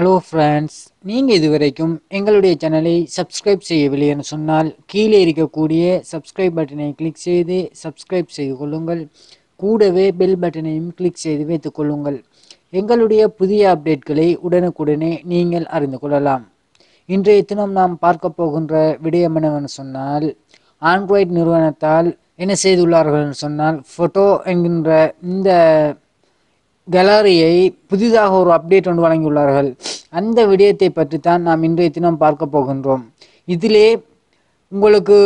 hello friends நீங்கள் இதுவரைக்கும் எங்களுடைய சேனலை சப்ஸ்கிரைப் செய்யவில்லை என சொன்னால் கீழே இருக்கக்கூடிய சப்ஸ்கிரைப் பட்டனை கிளிக் செய்து சப்ஸ்கிரைப் செய்து கொள்ளுங்கள் கூடவே பெல் பட்டனையும் கிளிக் செய்து வைத்துக் கொள்ளுங்கள் எங்களுடைய புதிய அப்டேட்களை உடனுக்குடனே நீங்கள் அறிந்து கொள்ளலாம் இன்றைய தினம் நாம் பார்க்க போகின்ற விடயம் என்னவென்று சொன்னால் ஆண்ட்ராய்டு நிறுவனத்தால் என்ன செய்துள்ளார்கள் சொன்னால் ஃபோட்டோ என்கின்ற இந்த கேலரியை புதிதாக ஒரு அப்டேட் ஒன்று வழங்கியுள்ளார்கள் அந்த விடயத்தை பற்றி தான் நாம் இன்றைய தினம் பார்க்க போகின்றோம் இதிலே உங்களுக்கு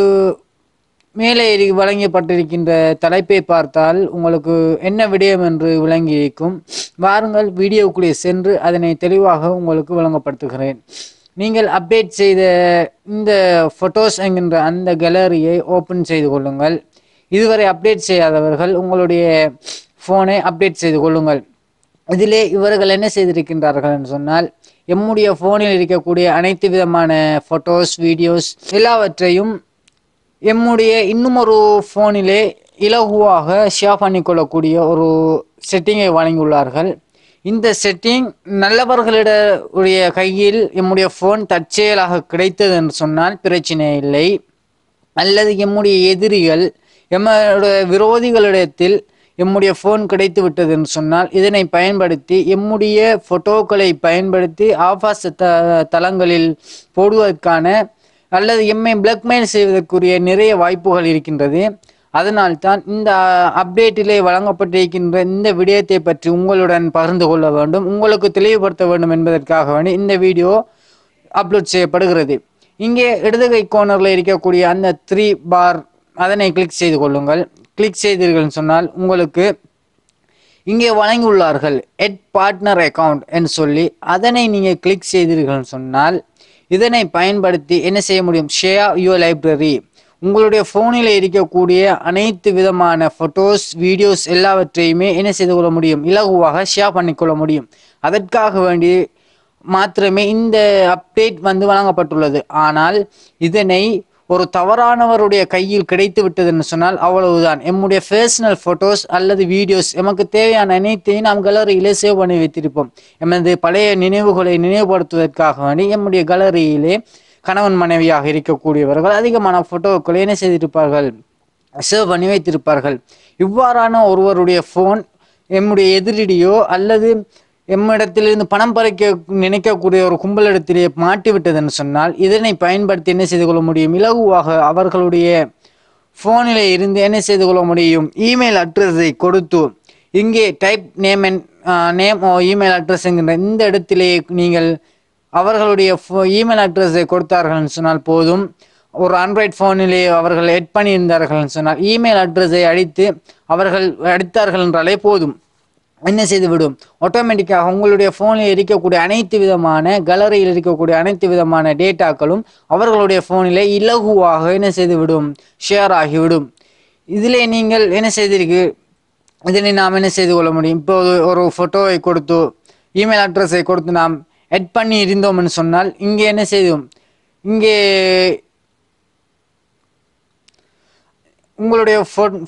மேலே வழங்கப்பட்டிருக்கின்ற தலைப்பை பார்த்தால் உங்களுக்கு என்ன விடயம் என்று விளங்கியிருக்கும் வாருங்கள் வீடியோக்குள்ளே சென்று அதனை தெளிவாக உங்களுக்கு வழங்கப்படுத்துகிறேன் நீங்கள் அப்டேட் செய்த இந்த ஃபோட்டோஸ் என்கின்ற அந்த கேலரியை ஓப்பன் செய்து கொள்ளுங்கள் இதுவரை அப்டேட் செய்யாதவர்கள் உங்களுடைய ஃபோனை அப்டேட் செய்து கொள்ளுங்கள் இதிலே இவர்கள் என்ன செய்திருக்கின்றார்கள் என்று சொன்னால் எம்முடைய ஃபோனில் இருக்கக்கூடிய அனைத்து விதமான ஃபோட்டோஸ் வீடியோஸ் எல்லாவற்றையும் எம்முடைய இன்னும் ஒரு ஃபோனிலே இலகுவாக ஷேர் பண்ணிக்கொள்ளக்கூடிய ஒரு செட்டிங்கை வழங்கியுள்ளார்கள் இந்த செட்டிங் நல்லவர்களிடைய கையில் எம்முடைய ஃபோன் தற்செயலாக கிடைத்தது என்று சொன்னால் பிரச்சனை இல்லை அல்லது எம்முடைய எதிரிகள் எம்முடைய விரோதிகளிடத்தில் எம்முடைய ஃபோன் கிடைத்து விட்டது என்று சொன்னால் இதனை பயன்படுத்தி எம்முடைய ஃபோட்டோக்களை பயன்படுத்தி ஆபாச த தளங்களில் போடுவதற்கான அல்லது எம்மை பிளாக்மெயில் செய்வதற்குரிய நிறைய வாய்ப்புகள் இருக்கின்றது அதனால்தான் இந்த அப்டேட்டிலே வழங்கப்பட்டிருக்கின்ற இந்த விடயத்தை பற்றி உங்களுடன் பகிர்ந்து கொள்ள வேண்டும் உங்களுக்கு தெளிவுபடுத்த வேண்டும் என்பதற்காக வேண்டி இந்த வீடியோ அப்லோட் செய்யப்படுகிறது இங்கே இடதுகை கோனரில் இருக்கக்கூடிய அந்த த்ரீ பார் அதனை கிளிக் செய்து கொள்ளுங்கள் கிளிக் செய்தீர்கள் சொன்னால் உங்களுக்கு இங்கே வழங்கியுள்ளார்கள் எட் பார்ட்னர் அக்கவுண்ட் என்று சொல்லி அதனை நீங்கள் கிளிக் செய்தீர்கள் சொன்னால் இதனை பயன்படுத்தி என்ன செய்ய முடியும் ஷேயா யுவர் லைப்ரரி உங்களுடைய ஃபோனில் இருக்கக்கூடிய அனைத்து விதமான ஃபோட்டோஸ் வீடியோஸ் எல்லாவற்றையுமே என்ன செய்து கொள்ள முடியும் இலகுவாக ஷேர் பண்ணிக்கொள்ள முடியும் அதற்காக வேண்டி மாத்திரமே இந்த அப்டேட் வந்து வழங்கப்பட்டுள்ளது ஆனால் இதனை ஒரு தவறானவருடைய கையில் கிடைத்து விட்டதுன்னு சொன்னால் அவ்வளவுதான் எம்முடைய பர்சனல் ஃபோட்டோஸ் அல்லது வீடியோஸ் எமக்கு தேவையான அனைத்தையும் நாம் கலரியிலே சேவ் பண்ணி வைத்திருப்போம் எமது பழைய நினைவுகளை நினைவுபடுத்துவதற்காக வேண்டி எம்முடைய கலரியிலே கணவன் மனைவியாக இருக்கக்கூடியவர்கள் அதிகமான ஃபோட்டோக்களை என்ன செய்திருப்பார்கள் சேவ் பண்ணி வைத்திருப்பார்கள் இவ்வாறான ஒருவருடைய ஃபோன் எம்முடைய எதிரடியோ அல்லது எம்மிடத்திலிருந்து பணம் பறிக்க நினைக்கக்கூடிய ஒரு கும்பலிடத்திலே என்று சொன்னால் இதனை பயன்படுத்தி என்ன செய்து கொள்ள முடியும் இலகுவாக அவர்களுடைய ஃபோனில் இருந்து என்ன செய்து கொள்ள முடியும் இமெயில் அட்ரஸை கொடுத்து இங்கே type name name or email address என்கின்ற இந்த இடத்திலே நீங்கள் அவர்களுடைய இமெயில் அட்ரஸை கொடுத்தார்கள் சொன்னால் போதும் ஒரு ஆண்ட்ராய்ட் ஃபோனிலே அவர்கள் எட் பண்ணியிருந்தார்கள் சொன்னால் இமெயில் அட்ரஸை அடித்து அவர்கள் அடித்தார்கள் என்றாலே போதும் என்ன செய்துவிடும் ஆட்டோமேட்டிக்காக உங்களுடைய ஃபோனில் இருக்கக்கூடிய அனைத்து விதமான கேலரியில் இருக்கக்கூடிய அனைத்து விதமான டேட்டாக்களும் அவர்களுடைய ஃபோனில் இலகுவாக என்ன செய்துவிடும் ஷேர் ஆகிவிடும் இதில் நீங்கள் என்ன செய்திருக்கு இதனை நாம் என்ன செய்து கொள்ள முடியும் இப்போது ஒரு ஃபோட்டோவை கொடுத்து இமெயில் அட்ரஸை கொடுத்து நாம் எட் பண்ணி இருந்தோம்னு சொன்னால் இங்கே என்ன செய்தோம் இங்கே உங்களுடைய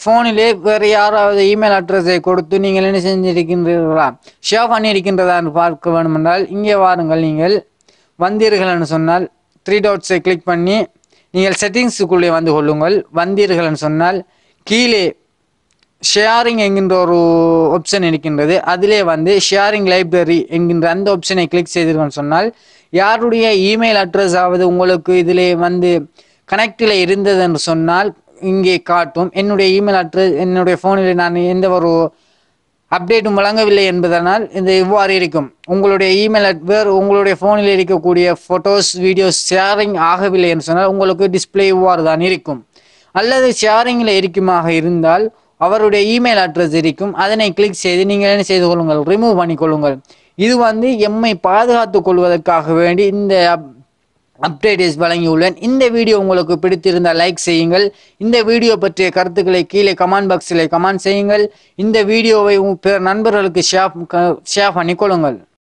போனிலே வேறு யாராவது இமெயில் அட்ரஸை கொடுத்து நீங்கள் என்ன செஞ்சிருக்கின்றீர்களா ஷேவ் பண்ணியிருக்கின்றதா என்று பார்க்க வேணுமென்றால் இங்கே வாருங்கள் நீங்கள் வந்தீர்கள் என்று சொன்னால் த்ரீ டாட்ஸை கிளிக் பண்ணி நீங்கள் செட்டிங்ஸுக்குள்ளே வந்து கொள்ளுங்கள் வந்தீர்கள் என்று சொன்னால் கீழே ஷேரிங் என்கின்ற ஒரு ஆப்ஷன் இருக்கின்றது அதிலே வந்து ஷேரிங் லைப்ரரி என்கின்ற அந்த ஆப்ஷனை கிளிக் செய்தீர்கள் சொன்னால் யாருடைய இமெயில் அட்ரஸ் ஆவது உங்களுக்கு இதிலே வந்து கனெக்டில் இருந்தது என்று சொன்னால் இங்கே காட்டும் என்னுடைய இமெயில் அட்ரஸ் என்னுடைய ஃபோனில் நான் எந்த ஒரு அப்டேட்டும் வழங்கவில்லை என்பதனால் இந்த இவ்வாறு இருக்கும் உங்களுடைய இமெயில் வேறு உங்களுடைய ஃபோனில் இருக்கக்கூடிய ஃபோட்டோஸ் வீடியோஸ் ஷேரிங் ஆகவில்லை என்று சொன்னால் உங்களுக்கு டிஸ்பிளே இவ்வாறு தான் இருக்கும் அல்லது ஷேரிங்கில் இருக்குமாக இருந்தால் அவருடைய இமெயில் அட்ரஸ் இருக்கும் அதனை கிளிக் செய்து நீங்கள் என்ன செய்து கொள்ளுங்கள் ரிமூவ் பண்ணிக்கொள்ளுங்கள் இது வந்து எம்மை பாதுகாத்து கொள்வதற்காக வேண்டி இந்த அப்டேட்ஸ் வழங்கியுள்ளேன் இந்த வீடியோ உங்களுக்கு பிடித்திருந்தால் லைக் செய்யுங்கள் இந்த வீடியோ பற்றிய கருத்துக்களை கீழே கமெண்ட் பாக்ஸில் கமெண்ட் செய்யுங்கள் இந்த வீடியோவை பிற நண்பர்களுக்கு ஷேர் ஷேர் பண்ணிக்கொள்ளுங்கள்